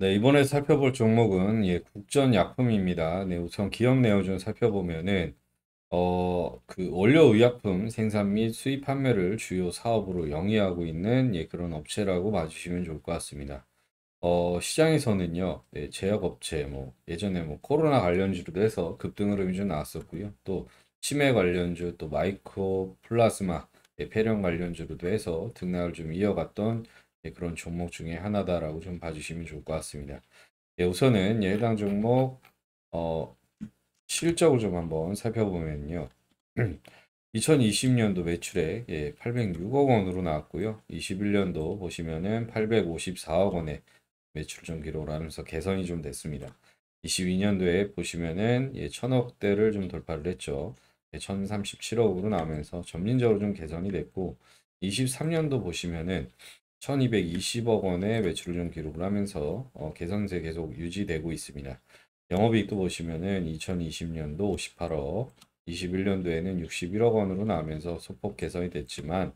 네, 이번에 살펴볼 종목은 예, 국전약품입니다. 네, 우선 기업 내용 좀 살펴보면은 어, 그 원료의약품 생산 및 수입 판매를 주요 사업으로 영위하고 있는 예, 그런 업체라고 봐주시면 좋을 것 같습니다. 어, 시장에서는요, 예, 제약업체, 뭐, 예전에 뭐 코로나 관련주로 해서 급등 흐름이 좀 나왔었고요. 또 치매 관련주, 또마이크로플라스마 예, 폐렴 관련주로도 해서 등락을 좀 이어갔던 네, 그런 종목 중에 하나다라고 좀 봐주시면 좋을 것 같습니다. 예, 우선은 예, 해당 종목 어, 실적을 좀 한번 살펴보면요. 2020년도 매출액 예, 806억 원으로 나왔고요. 21년도 보시면은 854억 원의 매출 좀 기록을 하면서 개선이 좀 됐습니다. 22년도에 보시면은 예, 1000억대를 좀 돌파를 했죠. 예, 1037억으로 나오면서 점진적으로 좀 개선이 됐고 23년도 보시면은 1220억 원의 매출을 기록을 하면서 어, 개선세 계속 유지되고 있습니다. 영업이익도 보시면은 2020년도 58억, 21년도에는 61억 원으로 나오면서 소폭 개선이 됐지만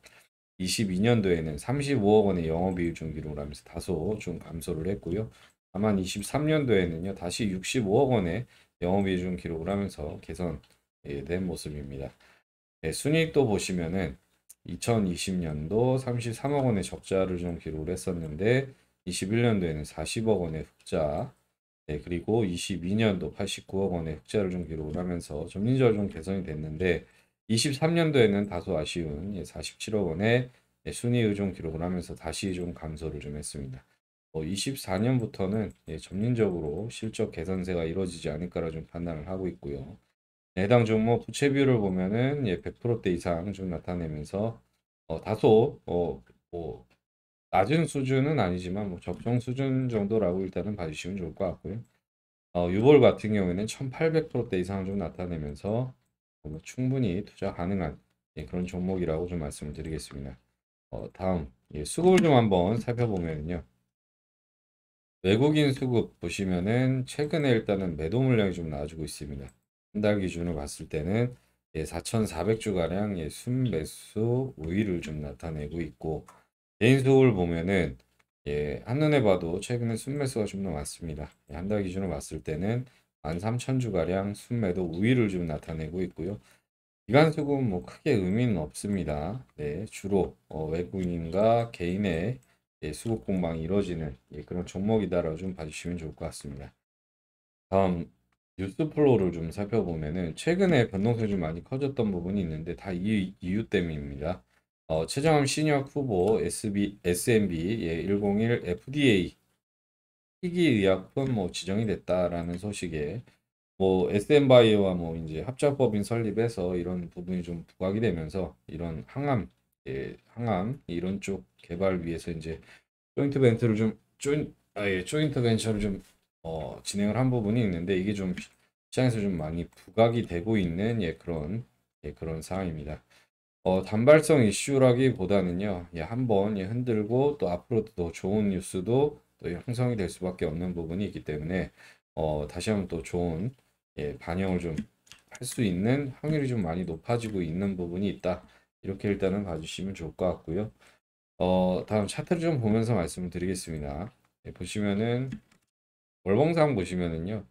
22년도에는 35억 원의 영업이익 중기록을 하면서 다소 좀 감소를 했고요. 다만 23년도에는요 다시 65억 원의 영업이익 중기록을 하면서 개선된 모습입니다. 네, 순이익도 보시면은 2020년도 33억 원의 적자를 좀 기록을 했었는데 21년도에는 40억 원의 흑자 네, 그리고 22년도 89억 원의 흑자를 좀 기록을 하면서 점진적으로 좀 개선이 됐는데 23년도에는 다소 아쉬운 47억 예, 원의 예, 순이익을 좀 기록을 하면서 다시 좀 감소를 좀 했습니다. 24년부터는 어, 예, 점진적으로 실적 개선세가 이루어지지 않을까라 좀 판단을 하고 있고요. 해당 종목 부채비율을 보면은 예, 100%대 이상 좀 나타내면서 어, 다소 어, 뭐 낮은 수준은 아니지만 뭐 적정 수준 정도라고 일단은 봐주시면 좋을 것 같고요. 어, 유볼 같은 경우에는 1800%대 이상좀 나타내면서 뭐 충분히 투자 가능한 예, 그런 종목이라고 좀 말씀을 드리겠습니다. 어, 다음 예, 수급을 좀 한번 살펴보면요. 외국인 수급 보시면은 최근에 일단은 매도 물량이 좀나아지고 있습니다. 한달 기준으로 봤을 때는 예, 4,400주가량 예, 순매수 우위를 좀 나타내고 있고 개인 수급을 보면은 예, 한눈에 봐도 최근에 순매수가 좀 더 많습니다. 예, 한달 기준으로 봤을 때는 13,000주가량 순매도 우위를 좀 나타내고 있고요. 기간 수급은 뭐 크게 의미는 없습니다. 네, 주로 어, 외국인과 개인의 예, 수급 공방이 이루어지는 예, 그런 종목이다라고 좀 봐주시면 좋을 것 같습니다. 다음 뉴스 플로우를 좀 살펴보면은 최근에 변동성이 좀 많이 커졌던 부분이 있는데 다이 이유 때문입니다. 어, 최정암 시니 후보 SB, SMB 예, 101 FDA 희귀의약품 뭐 지정이 됐다라는 소식에 뭐 SM바이오와 뭐 이제 합작법인 설립해서 이런 부분이 좀 부각이 되면서 이런 항암 예, 항암 이런 쪽 개발 위해서 이제 조인트 벤트를 좀 조인 아예 조인트 벤처를 좀 어, 진행을 한 부분이 있는데 이게 좀 시장에서 좀 많이 부각이 되고 있는 예, 그런 예, 그런 상황입니다. 어, 단발성 이슈라기보다는요. 예, 한번 예, 흔들고 또 앞으로도 더 좋은 뉴스도 또 형성이 될 수밖에 없는 부분이 있기 때문에 어, 다시 한번 또 좋은 예, 반영을 좀 할 수 있는 확률이 좀 많이 높아지고 있는 부분이 있다. 이렇게 일단은 봐주시면 좋을 것 같고요. 어, 다음 차트를 좀 보면서 말씀을 드리겠습니다. 예, 보시면은 월봉상 보시면은요.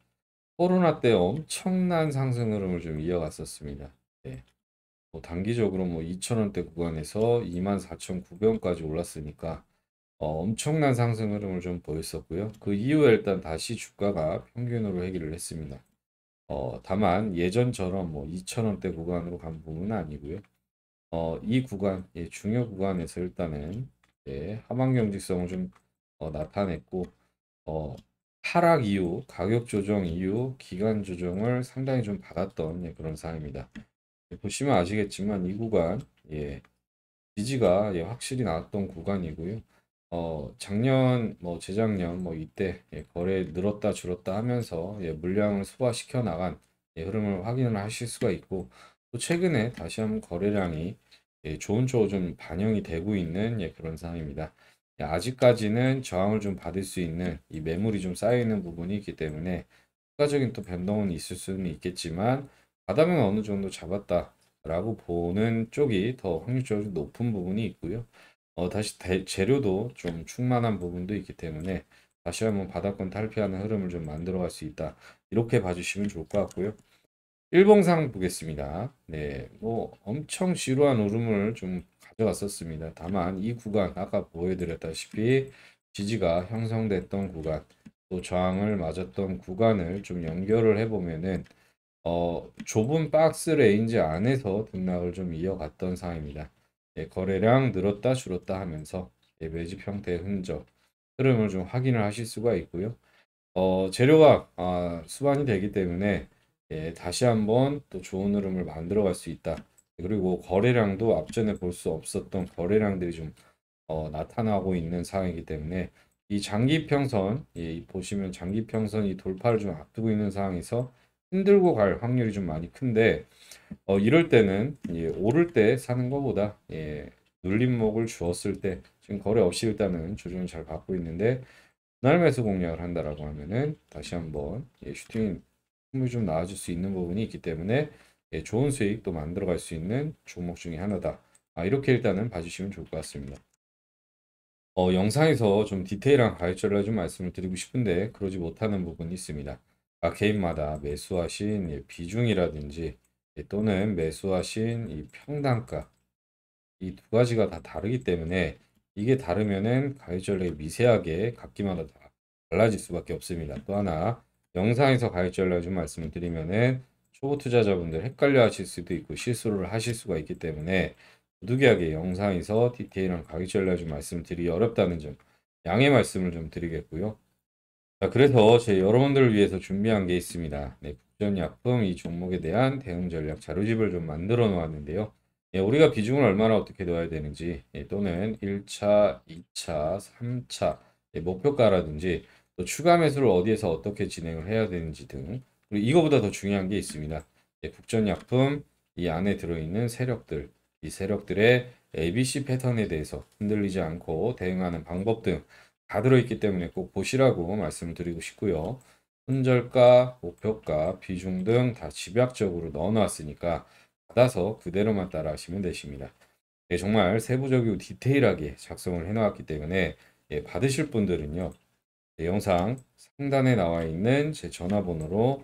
코로나 때 엄청난 상승 흐름을 좀 이어갔었습니다. 네. 뭐 단기적으로 뭐2천원대 구간에서 24,900원까지 올랐으니까 어, 엄청난 상승 흐름을 좀 보였었고요. 그 이후에 일단 다시 주가가 평균으로 회귀를 했습니다. 어, 다만 예전처럼 뭐2천원대 구간으로 간 부분은 아니고요. 어, 이 구간, 예, 중요 구간에서 일단은 예, 하방 경직성을 좀 어, 나타냈고 어, 하락 이후, 가격 조정 이후 기간 조정을 상당히 좀 받았던 예, 그런 상황입니다. 예, 보시면 아시겠지만 이 구간 예, 지지가 예, 확실히 나왔던 구간이고요. 어, 작년, 뭐 재작년, 뭐 이때 예, 거래 늘었다 줄었다 하면서 예, 물량을 소화시켜 나간 예, 흐름을 확인을 하실 수가 있고 또 최근에 다시 한번 거래량이 예, 좋은 쪽으로 좀 반영이 되고 있는 예, 그런 상황입니다. 아직까지는 저항을 좀 받을 수 있는 이 매물이 좀 쌓여있는 부분이 있기 때문에 추가적인 또 변동은 있을 수는 있겠지만 바닥은 어느 정도 잡았다 라고 보는 쪽이 더 확률적으로 높은 부분이 있고요 어, 다시 대, 재료도 좀 충만한 부분도 있기 때문에 다시 한번 바닥권 탈피하는 흐름을 좀 만들어 갈 수 있다 이렇게 봐주시면 좋을 것 같고요 일봉상 보겠습니다 네뭐 엄청 지루한 오름을 좀 가져갔었습니다. 다만 이 구간 아까 보여드렸다시피 지지가 형성됐던 구간 또 저항을 맞았던 구간을 좀 연결을 해보면은 어, 좁은 박스 레인지 안에서 등락을 좀 이어갔던 상황입니다. 예, 거래량 늘었다 줄었다 하면서 예, 매집 형태의 흔적 흐름을 좀 확인을 하실 수가 있고요. 어, 재료가 아, 수반이 되기 때문에 예, 다시 한번 또 좋은 흐름을 만들어 갈 수 있다. 그리고 거래량도 앞전에 볼 수 없었던 거래량들이 좀 어, 나타나고 있는 상황이기 때문에 이 장기평선 예, 보시면 장기평선이 돌파를 좀 앞두고 있는 상황에서 힘들고 갈 확률이 좀 많이 큰데 어, 이럴 때는 예, 오를 때 사는 것보다 예, 눌림목을 주었을 때 지금 거래 없이 일단은 조정을 잘 받고 있는데 그날 매수 공략을 한다라고 하면은 다시 한번 예, 슈팅 힘을 좀나아질수 있는 부분이 있기 때문에 예, 좋은 수익 도 만들어갈 수 있는 종목 중에 하나다. 아, 이렇게 일단은 봐주시면 좋을 것 같습니다. 어, 영상에서 좀 디테일한 가이드를 좀 말씀을 드리고 싶은데 그러지 못하는 부분이 있습니다. 아, 개인마다 매수하신 예, 비중이라든지 예, 또는 매수하신 이 평단가 이 두 가지가 다 다르기 때문에 이게 다르면은 가이드에 미세하게 각기마다 다 달라질 수밖에 없습니다. 또 하나 영상에서 가이드를 좀 말씀을 드리면은 초보 투자자분들 헷갈려 하실 수도 있고 실수를 하실 수가 있기 때문에 부득이하게 영상에서 디테일한 가격 전략 좀 말씀드리기 어렵다는 점 양해 말씀을 좀 드리겠고요. 자, 그래서 제 여러분들을 위해서 준비한 게 있습니다. 네, 국전약품 이 종목에 대한 대응 전략 자료집을 좀 만들어 놓았는데요. 예, 우리가 비중을 얼마나 어떻게 넣어야 되는지 예, 또는 1차, 2차, 3차 예, 목표가라든지 또 추가 매수를 어디에서 어떻게 진행을 해야 되는지 등 그리고 이거보다 더 중요한 게 있습니다. 예, 북전약품 이 안에 들어있는 세력들, 이 세력들의 ABC 패턴에 대해서 흔들리지 않고 대응하는 방법 등 다 들어있기 때문에 꼭 보시라고 말씀을 드리고 싶고요. 손절가, 목표가, 비중 등 다 집약적으로 넣어놨으니까 받아서 그대로만 따라하시면 되십니다. 예, 정말 세부적이고 디테일하게 작성을 해놓았기 때문에 예, 받으실 분들은요. 예, 영상 상단에 나와 있는 제 전화번호로